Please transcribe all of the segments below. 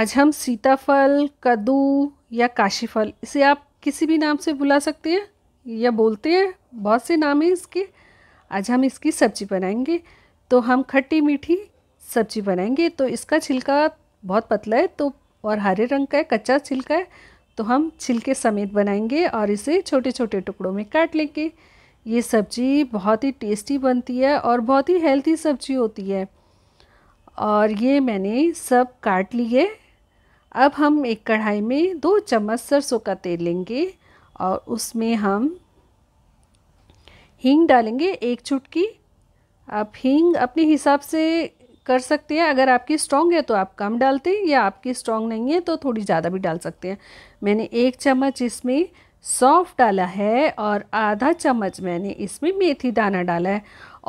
आज हम सीताफल कद्दू या काशीफल इसे आप किसी भी नाम से बुला सकते हैं या बोलते हैं बहुत से नाम हैं इसके आज हम इसकी सब्जी बनाएंगे तो हम खट्टी मीठी सब्जी बनाएंगे तो इसका छिलका बहुत पतला है तो और हरे रंग का है कच्चा छिलका है तो हम छिलके समेत बनाएंगे और इसे छोटे छोटे टुकड़ों में काट लेंगे ये सब्जी बहुत ही टेस्टी बनती है और बहुत ही हेल्थी सब्जी होती है और ये मैंने सब काट लिए अब हम एक कढ़ाई में दो चम्मच सरसों का तेल लेंगे और उसमें हम हींग डालेंगे एक चुटकी आप हींग अपने हिसाब से कर सकते हैं अगर आपकी स्ट्रॉन्ग है तो आप कम डालते हैं या आपकी स्ट्रॉन्ग नहीं है तो थोड़ी ज़्यादा भी डाल सकते हैं मैंने एक चम्मच इसमें सौंफ डाला है और आधा चम्मच मैंने इसमें मेथी दाना डाला है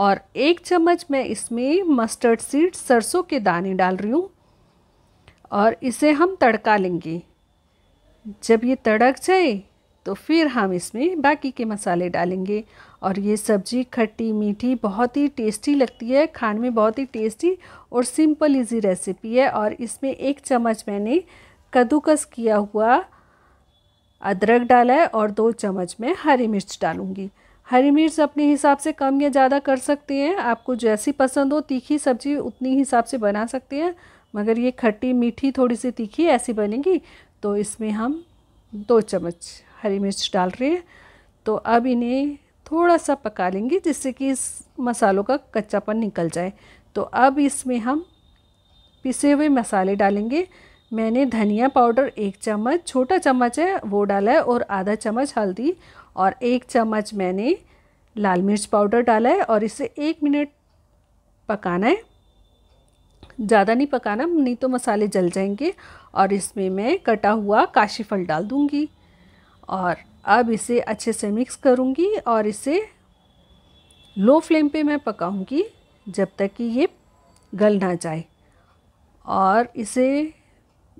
और एक चम्मच मैं इसमें मस्टर्ड सीड सरसों के दाने डाल रही हूँ और इसे हम तड़का लेंगे जब ये तड़क जाए तो फिर हम इसमें बाकी के मसाले डालेंगे और ये सब्ज़ी खट्टी मीठी बहुत ही टेस्टी लगती है खाने में बहुत ही टेस्टी और सिंपल इजी रेसिपी है और इसमें एक चम्मच मैंने कद्दूकस किया हुआ अदरक डाला है और दो चम्मच में हरी मिर्च डालूँगी हरी मिर्च अपने हिसाब से कम या ज़्यादा कर सकते हैं आपको जैसी पसंद हो तीखी सब्ज़ी उतनी हिसाब से बना सकते हैं मगर ये खट्टी मीठी थोड़ी सी तीखी ऐसी बनेगी तो इसमें हम दो चम्मच हरी मिर्च डाल रहे हैं तो अब इन्हें थोड़ा सा पका लेंगे जिससे कि इस मसालों का कच्चापन निकल जाए तो अब इसमें हम पिसे हुए मसाले डालेंगे मैंने धनिया पाउडर एक चम्मच छोटा चम्मच है वो डाला है और आधा चम्मच हल्दी और एक चम्मच मैंने लाल मिर्च पाउडर डाला है और इसे एक मिनट पकाना है ज़्यादा नहीं पकाना नहीं तो मसाले जल जाएंगे और इसमें मैं कटा हुआ काशी फल डाल दूँगी और अब इसे अच्छे से मिक्स करूँगी और इसे लो फ्लेम पे मैं पकाऊँगी जब तक कि ये गल ना जाए और इसे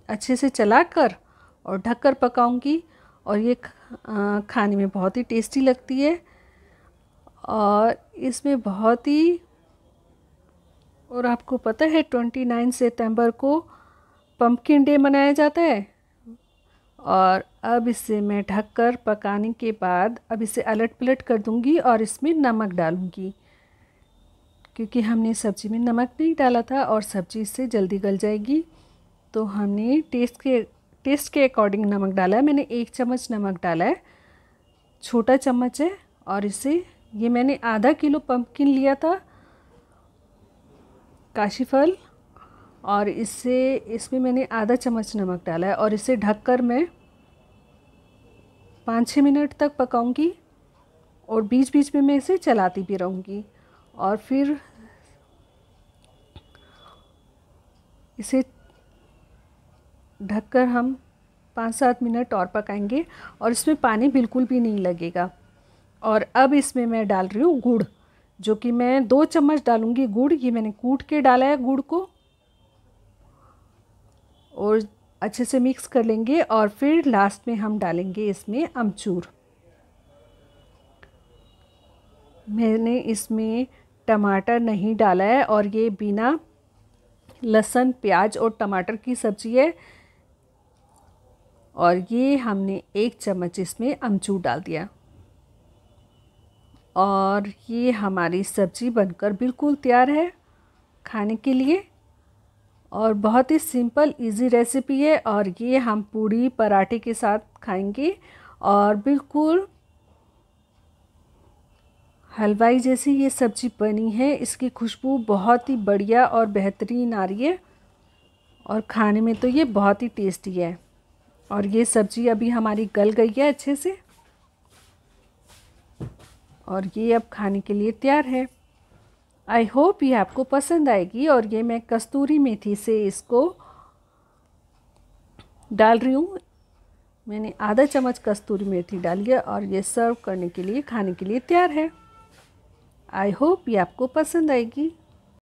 अच्छे से चलाकर और ढककर पकाऊँगी और ये खाने में बहुत ही टेस्टी लगती है और इसमें बहुत ही और आपको पता है ट्वेंटी नाइन सितम्बर को पम्पकिन डे मनाया जाता है और अब इसे मैं ढककर पकाने के बाद अब इसे अलट पलट कर दूंगी और इसमें नमक डालूंगी क्योंकि हमने सब्ज़ी में नमक नहीं डाला था और सब्ज़ी इससे जल्दी गल जाएगी तो हमने टेस्ट के टेस्ट के अकॉर्डिंग नमक डाला है मैंने एक चम्मच नमक डाला है छोटा चम्मच है और इसे ये मैंने आधा किलो पम्पकिन लिया था काशीफल और इससे इसमें मैंने आधा चम्मच नमक डाला है और इसे ढककर मैं पाँच छः मिनट तक पकाऊंगी और बीच बीच में मैं इसे चलाती भी रहूँगी और फिर इसे ढककर हम पाँच सात मिनट और पकाएंगे और इसमें पानी बिल्कुल भी नहीं लगेगा और अब इसमें मैं डाल रही हूँ गुड़ जो कि मैं दो चम्मच डालूंगी गुड़ ये मैंने कूट के डाला है गुड़ को और अच्छे से मिक्स कर लेंगे और फिर लास्ट में हम डालेंगे इसमें अमचूर मैंने इसमें टमाटर नहीं डाला है और ये बिना लहसुन प्याज और टमाटर की सब्ज़ी है और ये हमने एक चम्मच इसमें अमचूर डाल दिया और ये हमारी सब्ज़ी बनकर बिल्कुल तैयार है खाने के लिए और बहुत ही सिंपल इजी रेसिपी है और ये हम पूड़ी पराठे के साथ खाएंगे और बिल्कुल हलवाई जैसी ये सब्ज़ी बनी है इसकी खुशबू बहुत ही बढ़िया और बेहतरीन आ रही है और खाने में तो ये बहुत ही टेस्टी है और ये सब्ज़ी अभी हमारी गल गई है अच्छे से और ये अब खाने के लिए तैयार है आई होप ये आपको पसंद आएगी और ये मैं कस्तूरी मेथी से इसको डाल रही हूँ मैंने आधा चम्मच कस्तूरी मेथी डाली है और ये सर्व करने के लिए खाने के लिए तैयार है आई होप ये आपको पसंद आएगी